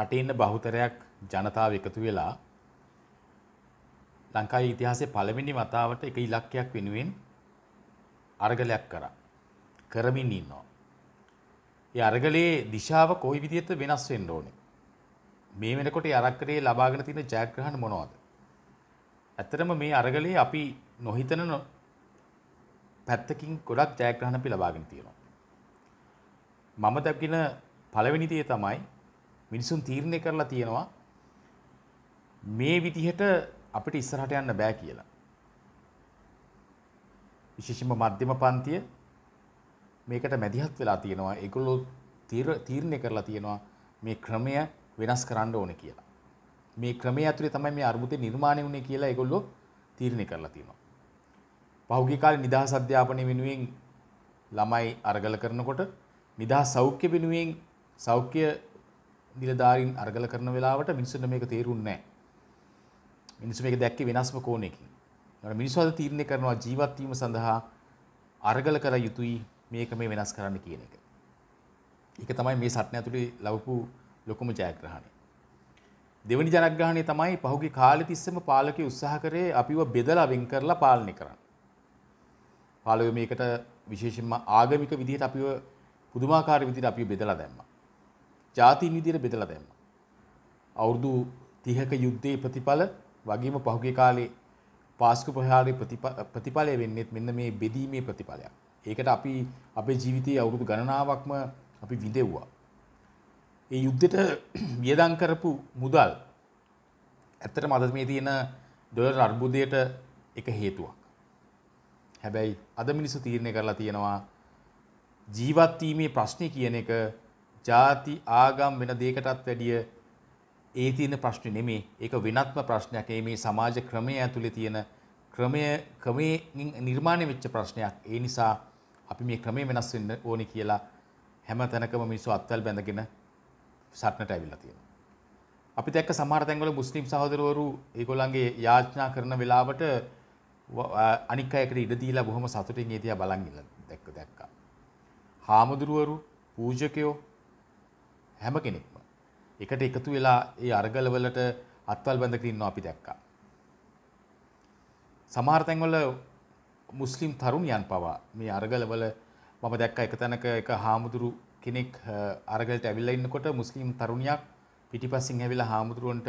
රටේ ඉන්න බහුතරයක් ජනතාව එකතු වෙලා ලංකාවේ ඉතිහාසයේ පළවෙනි වතාවට එක ඉලක්කයක් වෙනුවෙන් අරගලයක් කරා. කරමින් ඉන්නවා. ඒ අරගලයේ දිශාව කොයි විදිහට වෙනස් වෙන්න ඕනේ? මේ වෙනකොට ඒ අරක්කරේ ලබාගෙන තියෙන ජයග්‍රහණ මොනවද? ඇත්තටම මේ අරගලයේ අපි නොහිතන පැත්තකින් ගොඩක් ජයග්‍රහණ අපි ලබාගෙන තියෙනවා. මම දකින පළවෙනි දේ තමයි මිනිසුන් තීරණය කරලා තියෙනවා මේ විදිහට අපිට ඉස්සරහට යන්න බෑ කියලා. විශේෂයෙන්ම මධ්‍යම පන්තිය මේකට මැදිහත් වෙලා තියෙනවා. ඒගොල්ලෝ තීරණය කරලා තියෙනවා මේ ක්‍රමය වෙනස් කරන්න ඕනේ කියලා. මේ ක්‍රමය ඇතුලේ තමයි මේ අර්බුදේ නිර්මාණය වුනේ කියලා ඒගොල්ලෝ තීරණය කරලා තියෙනවා. පහුගිය කාලේ නිදහස් අධ්‍යාපනය වෙනුවෙන් ළමයි අරගල කරනකොට නිදහස් සෞඛ්‍ය වෙනුවෙන් සෞඛ්‍ය නිලධාරීන් අරගල කරන වෙලාවට මිනිස්සුන්ට මේක තේරුන්නේ නැහැ. මිනිස්සු මේක දැක්කේ වෙනස්ම කෝණයකින්. ඒකට මිනිස්සු අද තීරණය කරනවා ජීවත් වීම සඳහා අරගල කර යුතුයි මේක මේ වෙනස් කරන්න කියන එක. ඒක තමයි මේ සටන ඇතුලේ ලවපු ලොකුම ජයග්‍රහණය. දෙවනි ජනග්‍රහණය තමයි පහුගිය කාලෙ තිස්සේම පාලකයෝ උත්සාහ කරේ අපිව බෙදලා වෙන් කරලා පාලනය කරන්න. පාලකයෝ මේකට විශේෂයෙන්ම ආගමික විදිහට අපිව පුදුමාකාර විදිහට අපිව බෙදලා දැම්මා. ජාතීන් විදියට බෙදලා දැම්මා. අවුරුදු 30ක යුද්ධයේ ප්‍රතිඵල වගේම පහුගිය කාලේ පාස්කු ප්‍රහාරයේ ප්‍රතිඵලය වෙන්නේත් මෙන්න මේ බෙදීමේ ප්‍රතිඵලයක්. ඒකට අපි අපේ ජීවිතයේ අවුරුදු ගණනාවක්ම අපි විඳෙව්වා. ඒ යුද්ධෙට වියදම් කරපු මුදල් ඇත්තටම අද මේ තියෙන ඩොලර් අර්බුදයට එක හේතුවක්. හැබැයි අද මිනිස්සු තීරණය කරලා තියෙනවා ජීවත් වීමේ ප්‍රශ්නේ කියන එක ಜಾති ආගම් වෙන දෙයකටත් වැඩිය ඒ තියෙන ප්‍රශ්නේ නෙමෙයි. ඒක වෙනත්ම ප්‍රශ්නයක්. ඒ මේ සමාජ ක්‍රමය ඇතුලේ තියෙන ක්‍රමය ක්‍රමයෙන් නිර්මාණය වෙච්ච ප්‍රශ්නයක්. ඒ නිසා අපි මේ ක්‍රමය වෙනස් වෙන්න ඕනේ කියලා හැම තැනකම මිනිස්සු අත්වල් බැඳගෙන සටනට ඇවිල්ලා තියෙනවා. අපිත් එක්ක සමහර තැන්වල මුස්ලිම් සහෝදරවරු ඒගොල්ලන්ගේ යාඥා කරන වෙලාවට අනික් අයකට ඉඩ දීලා බොහොම සතුටින් ඒ දිහා බලන් ඉන්න දැක්ක දැක්කා. හාමුදුරුවරු පූජකයෝ හැම කෙනෙක්ම. එකට එකතු වෙලා ඒ අරගලවලට අත්වල් බඳකින් ඉන්නවා අපි දැක්කා. සමහර තැන්වල මුස්ලිම් තරුණියන් පවා මේ අරගලවල මම දැක්කා එක තැනක එක හාමුදුරු කෙනෙක් අරගලට ඇවිල්ලා ඉන්නකොට මුස්ලිම් තරුණියක් පිටිපස්සෙන් ඇවිල්ලා හාමුදුරුවන්ට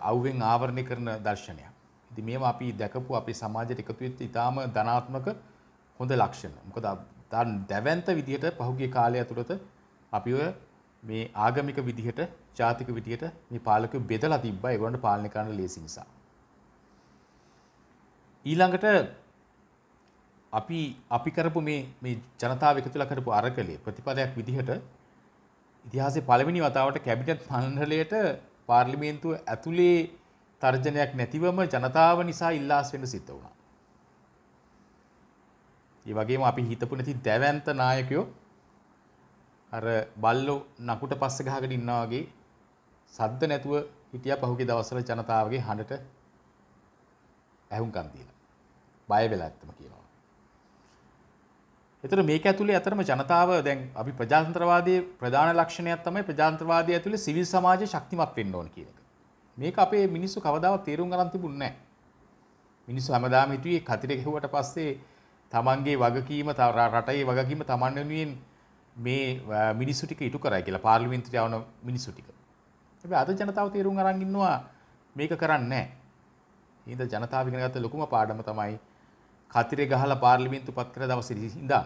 අවුවෙන් ආවරණය කරන දර්ශනයක්. ඉතින් මේවා අපි දැකපු අපේ සමාජයට එකතු වෙච්ච ඉතාම ධනාත්මක හොඳ ලක්ෂණ. මොකද දැවන්ත විදිහට පහුගිය කාලය ඇතුළත අපි ඔය මේ ආගමික විදිහට ජාතික විදිහට මේ පාලකයෝ බෙදලා තිබ්බා ඒගොල්ලන්ට පාලනය කරන්න ලේසි නිසා. ඊළඟට අපි අපි කරපු මේ මේ ජනතාව එකතු වෙලා කරපු අරගලයේ ප්‍රතිපදයක් විදිහට ඉතිහාසයේ පළවෙනි වතාවට කැබිනට් මණ්ඩලයට පාර්ලිමේන්තුව ඇතුලේ තර්ජනයක් නැතිවම ජනතාව නිසා ඉල්ලාස් වෙන්න සිද්ධ වුණා. ඒ වගේම අපි හිතපු නැති දැවැන්ත නායකයෝ අර බල්ලෝ නකුට පස්ස ගහගෙන ඉන්නා වගේ සද්ද නැතුව හිටියා පහුගිය දවස්වල ජනතාවගේ හඬට ඇහුම්කන් දීලා. බය වෙලා ඇත්තම කියනවා. ඒතර මේක ඇතුලේ අතරම ජනතාව දැන් අපි ප්‍රජාතන්ත්‍රවාදයේ ප්‍රධාන ලක්ෂණයක් තමයි ප්‍රජාතන්ත්‍රවාදය ඇතුලේ සිවිල් සමාජය ශක්තිමත් වෙන්න ඕන කියන එක. මේක අපේ මිනිස්සු කවදාවත් තේරුම් ගන්න තිබුණේ නැහැ. මිනිස්සු හැමදාම හිතුවේ කතිර ගෙවුවට පස්සේ තමන්ගේ වගකීම රටේ වගකීම තමන් වෙනුවෙන් මේ මිනිස්සුටික ඉටු කරයි කියලා පාර්ලිමෙන්න්තුට යවන මිනිස්සුටික. ඇ අද ජනතාව තේරුම් අරගන්නවා මේක කරන්න නෑ. හිද ජනතාවගෙනගත ලොකුම පාඩම තමයි කතිරෙ ගහල පාර්ලිමින්තු පත් කර දවස හිදා.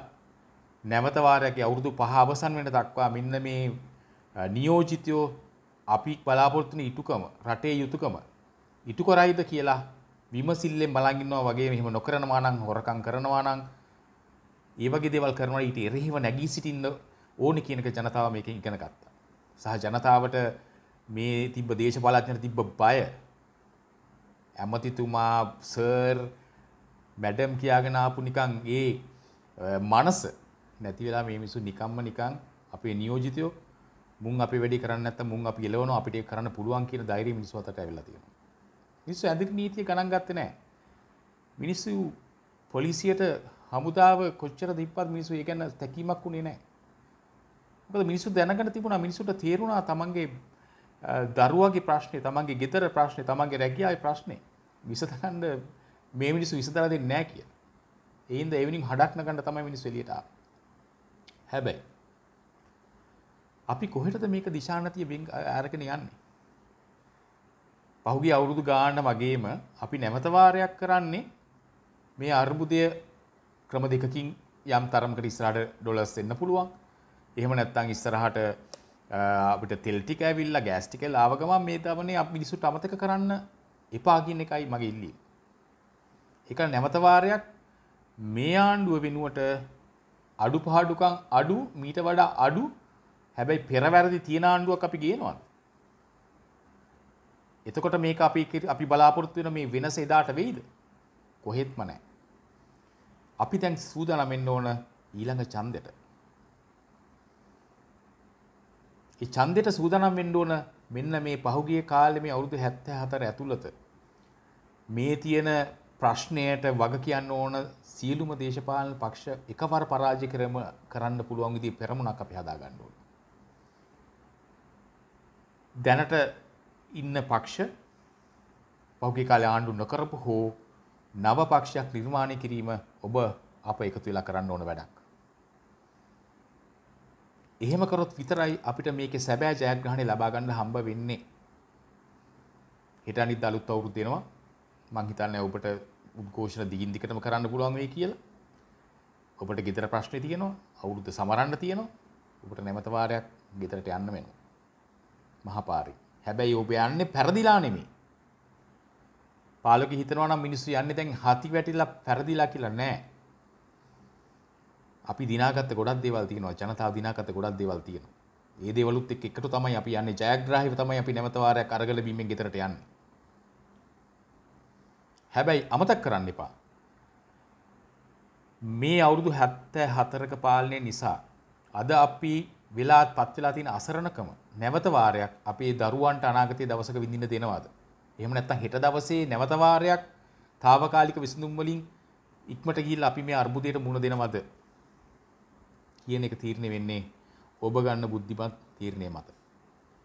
නැවතවාරයක අවුරුදු පහ අවසන් වෙන දක්වා මෙන්න මේ නියෝජිතයෝ අපි බලාපොරත්තුන ඉටුකම රටේ යුතුකම ඉටු කොරයිද කියලා විමසිල්ලෙන් බලගන්නවා වගේ මෙහම නොකරනවා නං හොරකං කරනවා නං ඒ වගේ දේවල් කරනවා ඊට එරෙහිව නැගී සිටින්න ඕනේ කියනක ජනතාව මේකෙන් ඉගෙන ගත්තා. සහ ජනතාවට මේ තිබ්බ දේශපාලඥයන්ට තිබ්බ බය ඇමතිතුමා සර් මැඩම් කියාගෙන ආපු නිකන් ඒ මනස නැති වෙලා මේ මිනිස්සු නිකම්ම නිකන් අපේ නියෝජිතයෝ මුන් අපි වැඩි කරන්නේ නැත්නම් මුන් අපි එලවනවා අපිට ඒක කරන්න පුළුවන් කියන ධෛර්යය මිනිස්සු අතට ඇවිල්ලා තියෙනවා. මිනිස්සු ඇඳික් නීතිය ගණන් ගත්තේ නැහැ. මිනිස්සු පොලිසියට හමුදාව කොච්චර දිප්පත් මිනිසු ඒ ගැන තැකීමක් උනේ නැහැ. මොකද මිනිසු දැනගෙන තිබුණා මිනිසුන්ට තේරුණා තමන්ගේ දරුවාගේ ප්‍රශ්නේ තමන්ගේ ගෙදර ප්‍රශ්නේ තමන්ගේ රැකියාවේ ප්‍රශ්නේ විසඳගන්න මේ මිනිස්සු විසඳලා දෙන්නේ නැහැ කියලා. ඒ හින්දා එවනින් හඩක් නගන්න තමයි මිනිස්සු එළියට ආවේ. හැබැයි අපි කොහෙටද මේක දිශානතිය අරගෙන යන්නේ? පහුගිය අවුරුදු ගාන වගේම අපි නැවත කරන්නේ මේ අර්බුදය ක්‍රම දෙකකින් යම් තරමකට ඉස්සරහට ඩොලර්ස් එන්න පුළුවන්. එහෙම නැත්නම් ඉස්සරහට අපිට තෙල් ටික ඇවිල්ලා ගෑස් ටික ආව ගමන් මේ දවනේ අපි මිනිස්සුන්ට අමතක කරන්න එපා කියන එකයි මගේ ඉල්ලීම. ඒක නැවත වාරයක් මේ ආණ්ඩුව වෙනුවට අඩුපාඩුකම් අඩු මීට වඩා අඩු හැබැයි පෙරවැරදි තියෙන ආණ්ඩුවක් අපි ගේනවා. එතකොට මේක අපි අපි බලාපොරොත්තු වෙන මේ වෙනස එදාට වෙයිද? කොහෙත්ම නැහැ. අපි දැන් සූදානම් වෙන්න ඕන ඊළඟ ඡන්දෙට. ඒ ඡන්දෙට සූදානම් වෙන්න ඕන මෙන්න මේ පහුගිය කාලේ මේ අවුරුදු 74 ඇතුළත මේ තියෙන ප්‍රශ්නයට වග කියන්න ඕන සියලුම දේශපාලන පක්ෂ එකවර පරාජය කරම කරන්න පුළුවන් විදිහේ පෙරමුණක් අපි හදා ගන්න ඕනේ. දැනට ඉන්න පක්ෂ පෞද්ගලික කාලේ ආණ්ඩු නොකරපු හෝ නව පක්ෂයක් නිර්මාණය කිරීම ඔබ අප එකතු වෙලා කරන්න ඕන වැඩක්. එහෙම කරොත් විතරයි අපිට මේකේ සැබෑ ජයග්‍රහණය ලබා ගන්න හම්බ වෙන්නේ. හෙට අනිත් අලුත් අවුරුද්ද එනවා. මං හිතන්නේ ඔබට උද්ඝෝෂණ දිගින් දිගටම කරන්න පුළුවන් වෙයි කියලා. ඔබට ගෙදර ප්‍රශ්නේ තියෙනවා, අවුරුද්ද සමරන්න තියෙනවා. ඔබට නැවත වාරයක් ගෙදරට යන්න වෙනවා. මහපාරේ. හැබැයි ඔබ යන්නේ පෙරදිලා නෙමෙයි. පාලක හිතනවා නම් මිනිස්සු යන්නේ දැන් හති වැටිලා පෙරදිලා කියලා නෑ. අපි දිනාගත්ත ගොඩක් දේවල් තියෙනවා. ජනතාව දිනාගත්ත ගොඩක් දේවල් තියෙනවා. ඒ දේවලුත් එක්ක එකතු තමයි අපි යන්නේ. ජයග්‍රාහීව තමයි අපි නැවත වාරයක් අරගල බීමෙන් ගෙදරට යන්නේ. හැබැයි අමතක කරන්න එපා. මේ අවුරුදු 74ක පාලනය නිසා අද අපි වෙලාත් පත් වෙලා තියෙන අසරණකම නැවත වාරයක් අපේ දරුවන්ට අනාගතයේ දවසක විඳින්න දෙනවාද? එහෙම නැත්නම් හෙට දවසේ නැවත වාරයක් తాවකාලික විසඳුම් වලින් ඉක්මට ගිහිල්ලා අපි මේ අර්බුදයට මුහුණ දෙනවද කියන එක තීරණය වෙන්නේ ඔබ ගන්න බුද්ධිමත් තීරණය මත.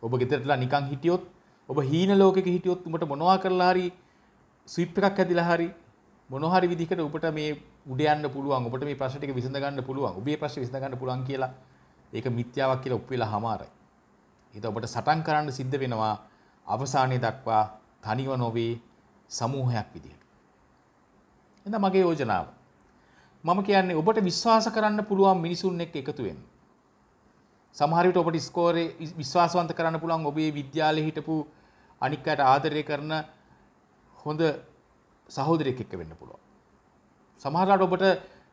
ඔබ ගෙදරටලා නිකන් හිටියොත් ඔබ හීන ලෝකෙක හිටියොත් උඹට මොනවා කරලා හරි ස්විප් එකක් ඇදිලා හරි මොනවා හරි විදිහකට ඔබට මේ උඩ යන්න පුළුවන් ඔබට මේ ප්‍රශ්න ටික විසඳ ගන්න පුළුවන් ඔබේ ප්‍රශ්න විසඳ ගන්න පුළුවන් කියලා ඒක මිත්‍යාවක් කියලා ඔප්පු වෙලා හමාරයි. ඒක ඔබට සටන් කරන්න සිද්ධ වෙනවා අවසානයේ දක්වා තනිව නොවේ සමූහයක් විදිහට. එඳ මගේ යෝජනාව. මම කියන්නේ ඔබට විශ්වාස කරන්න පුළුවන් මිනිසුන් එක්ක එකතු වෙන්න. සමහර විට ඔබට ස්කෝරේ විශ්වාසවන්ත කරන්න පුළුවන් ඔබේ විද්‍යාලේ හිටපු අනික් අයට ආදරය කරන හොඳ සහෝදරයෙක් එක්ක වෙන්න පුළුවන්. සමහරවිට ඔබට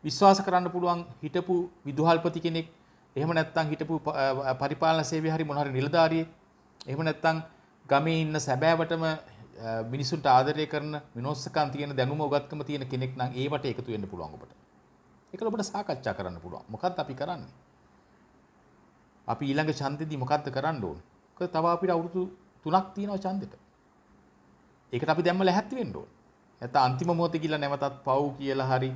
විශ්වාස කරන්න පුළුවන් හිටපු විදුහල්පති කෙනෙක්, එහෙම නැත්නම් හිටපු පරිපාලන සේවයේ හරි මොන හරි නිලධාරියෙක්, එහෙම නැත්නම් ගමේ ඉන්න සැබෑවටම මිනිසුන්ට ආදරය කරන විනෝස්සකන් තියෙන දැනුම උගත්කම තියෙන කෙනෙක් නම් ඒවට එකතු වෙන්න පුළුවන් ඔබට. ඒක ඔබට සාකච්ඡා කරන්න පුළුවන්. මොකක්ද අපි කරන්නේ? අපි ඊළඟ ඡන්දෙදී මොකක්ද කරන්න ඕන? මොකද තව අපිට අවුරුදු 3ක් තියෙනවා ඡන්දෙට. ඒකට අපි දැම්ම ලැහැත්ති වෙන්න ඕන. නැත්නම් අන්තිම මොහොතේ ගිහලා නැවතත් පව් කියලා හරි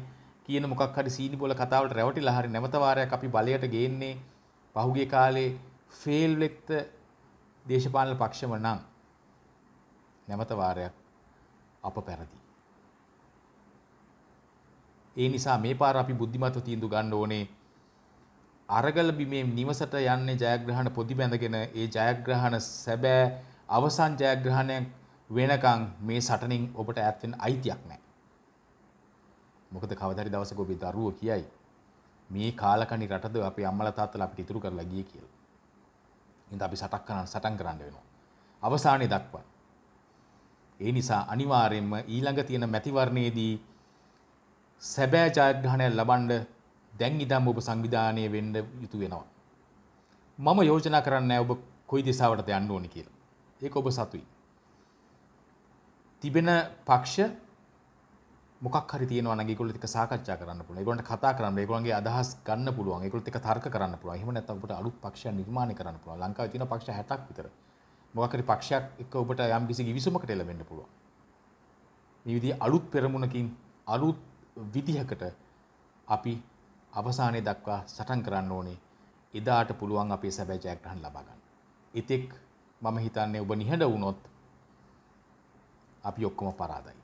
කියන මොකක් හරි සීනි බෝල කතාවලට රැවටිලා හරි නැවත වාරයක් අපි බලයට ගේන්නේ පහුගිය කාලේ ෆේල් වෙච්ච දේශපාලන පක්ෂම නම් නැවත වාරයක් අප පැරදී. ඒ නිසා මේ පාර අපි බුද්ධිමත්ව තීන්දුව ගන්න ඕනේ. අරගල බිමේ නිවසට යන්නේ ජයග්‍රහණ පොදි බැඳගෙන ඒ ජයග්‍රහණ සැබෑ අවසන් ජයග්‍රහණයක් වෙනකන් මේ සටනින් ඔබට ඈත් වෙන්න අයිතියක් නැහැ. මොකද කවදාරි දවසක ඔබේ දරුවෝ කියයි මේ කාලකණි රටද අපේ අම්මලා තාත්තලා අපිට ඉතුරු කරලා ගියේ කියලා. ඉතින් අපි සටක් කරන් සටන් කරන්න වෙනවා. අවසානයේ දක්වා ඒ නිසා අනිවාර්යයෙන්ම ඊළඟ තියෙන මැතිවරණයේදී සැබෑ ජයග්‍රහණය ලබන්න දැන් ඉඳන් ඔබ සංවිධානය වෙන්න යුතු වෙනවා. මම යෝජනා කරන්නේ ඔබ කොයි දිශාවටද යන්න ඕනි කියලා. ඒක ඔබ සතුයි. තිබෙන පක්ෂ මොකක් හරි තියෙනවා නම් ඒගොල්ලෝ ටික සාකච්ඡා කරන්න පුළුවන්. ඒගොල්ලන්ට කතා කරන්න, ඒගොල්ලන්ගේ අදහස් ගන්න පුළුවන්. ඒගොල්ලෝ ටික තර්ක කරන්න පුළුවන්. එහෙම නැත්නම් ඔබට අලුත් පක්ෂයක් නිර්මාණය කරන්න පුළුවන්. ලංකාවේ තියෙන පක්ෂ 60ක් විතර. මොකක් හරි පක්ෂයක් එක්ක ඔබට යම් කිසි කිවිසුමකට එළවෙන්න පුළුවන්. මේ විදිහේ අලුත් පෙරමුණකින් අලුත් විදිහකට අපි අවසානයේ දක්වා සටන් කරන්න ඕනේ. එදාට පුළුවන් අපේ සැබෑ ජයග්‍රහණ ලබා ගන්න. ඉතින් මම හිතන්නේ ඔබ නිහඬ වුණොත් අපි ඔක්කොම පරාදයි.